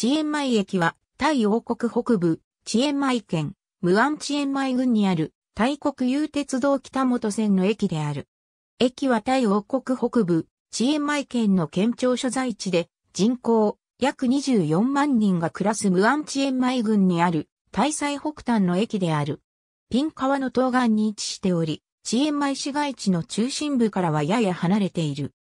チエンマイ駅は、タイ王国北部、チエンマイ県、ムアンチエンマイ郡にある、タイ国有鉄道北本線の駅である。駅はタイ王国北部、チエンマイ県の県庁所在地で、人口、約24万人が暮らすムアンチエンマイ郡にある、タイ最北端の駅である。ピン川の東岸に位置しており、チエンマイ市街地の中心部からはやや離れている。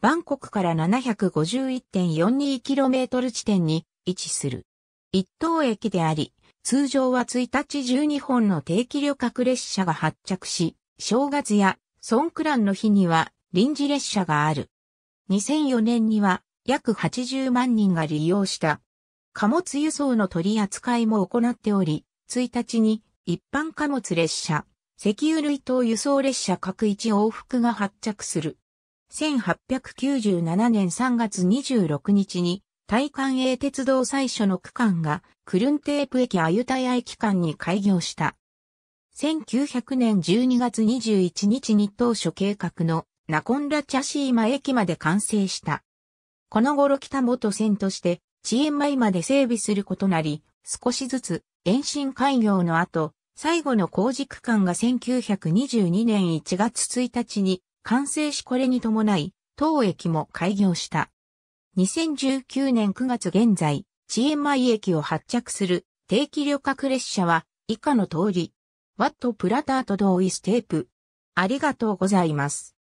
バンコクから 751.42km 地点に位置する。一等駅であり、通常は1日12本の定期旅客列車が発着し、正月やソンクランの日には臨時列車がある。2004年には約80万人が利用した。貨物輸送の取り扱いも行っており、1日に一般貨物列車、石油類等輸送列車各1往復が発着する。1897年3月26日に大韓営鉄道最初の区間が、クルンテープ駅アユタヤ駅間に開業した。1900年12月21日に当初計画のナコンラチャシーマ駅まで完成した。この頃北元線として遅延前まで整備することなり、少しずつ延伸開業の後、最後の工事区間が1922年1月1日に完成しこれに伴い、当駅も開業した。2019年9月現在、遅マイ駅を発着する定期旅客列車は以下の通り。ワットプラターと同意ステープ。ありがとうございます。